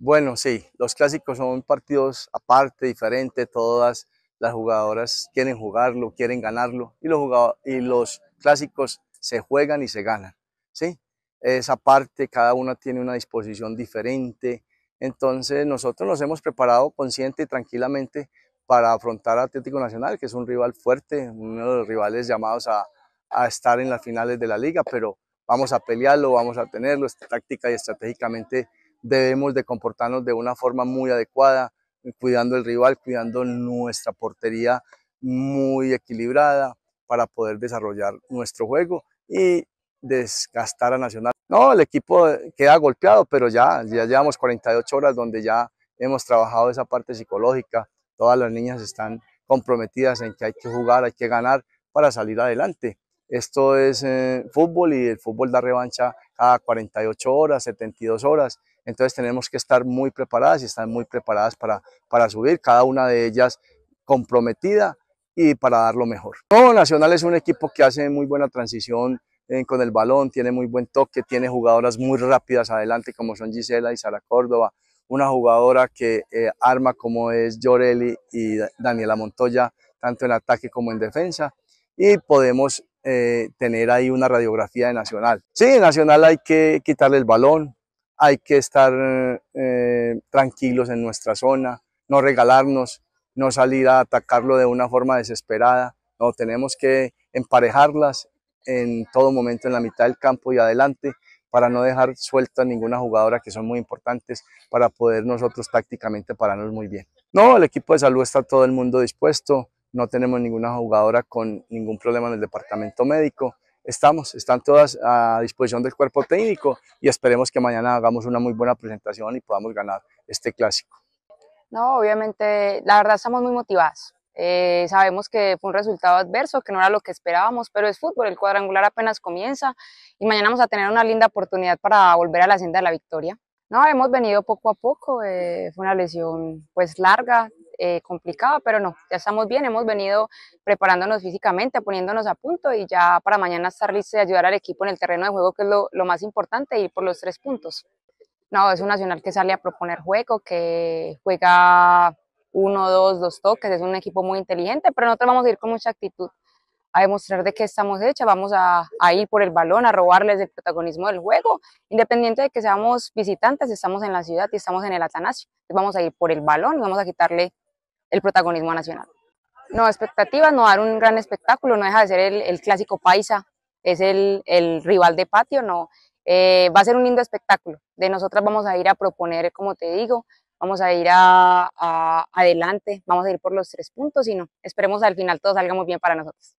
Bueno, sí, los clásicos son partidos aparte, diferente, todas las jugadoras quieren jugarlo, quieren ganarlo y los, clásicos se juegan y se ganan, ¿sí? Esa parte, cada una tiene una disposición diferente, entonces nosotros nos hemos preparado consciente y tranquilamente para afrontar a Atlético Nacional, que es un rival fuerte, uno de los rivales llamados a, a estar en las finales de la liga, pero vamos a pelearlo, vamos a tenerlo táctica y estratégicamente debemos de comportarnos de una forma muy adecuada, cuidando el rival, cuidando nuestra portería muy equilibrada para poder desarrollar nuestro juego y desgastar a Nacional. No, el equipo queda golpeado, pero ya, ya llevamos 48 horas donde ya hemos trabajado esa parte psicológica, todas las niñas están comprometidas en que hay que jugar, hay que ganar para salir adelante. Esto es eh, fútbol y el fútbol da revancha cada 48 horas, 72 horas. Entonces tenemos que estar muy preparadas y estar muy preparadas para, para subir, cada una de ellas comprometida y para dar lo mejor. No, Nacional es un equipo que hace muy buena transición eh, con el balón, tiene muy buen toque, tiene jugadoras muy rápidas adelante como son Gisela y Sara Córdoba, una jugadora que eh, arma como es Llorelli y Daniela Montoya, tanto en ataque como en defensa. Y podemos eh, tener ahí una radiografía de Nacional. Sí, Nacional hay que quitarle el balón, hay que estar eh, tranquilos en nuestra zona, no regalarnos, no salir a atacarlo de una forma desesperada. No, tenemos que emparejarlas en todo momento en la mitad del campo y adelante para no dejar suelta ninguna jugadora que son muy importantes para poder nosotros tácticamente pararnos muy bien. No, el equipo de salud está todo el mundo dispuesto, no tenemos ninguna jugadora con ningún problema en el departamento médico. Estamos, están todas a disposición del cuerpo técnico y esperemos que mañana hagamos una muy buena presentación y podamos ganar este clásico. No, obviamente, la verdad estamos muy motivados. Eh, sabemos que fue un resultado adverso, que no era lo que esperábamos, pero es fútbol, el cuadrangular apenas comienza y mañana vamos a tener una linda oportunidad para volver a la senda de la victoria. No, hemos venido poco a poco, eh, fue una lesión pues larga, eh, complicado, pero no, ya estamos bien, hemos venido preparándonos físicamente, poniéndonos a punto y ya para mañana estar listos y ayudar al equipo en el terreno de juego, que es lo, lo más importante, ir por los tres puntos. No, es un Nacional que sale a proponer juego, que juega uno, dos, dos toques, es un equipo muy inteligente, pero nosotros vamos a ir con mucha actitud a demostrar de qué estamos hechas, vamos a, a, ir por el balón, a robarles el protagonismo del juego, independiente de que seamos visitantes, estamos en la ciudad y estamos en el Atanasio, vamos a ir por el balón, vamos a quitarle el protagonismo nacional. No, expectativas, no dar un gran espectáculo, no deja de ser el, clásico paisa, es el, rival de patio, no. Eh, va a ser un lindo espectáculo. De nosotras vamos a ir a proponer, como te digo, vamos a ir a, adelante, vamos a ir por los tres puntos y no, esperemos al final todo salga muy bien para nosotros.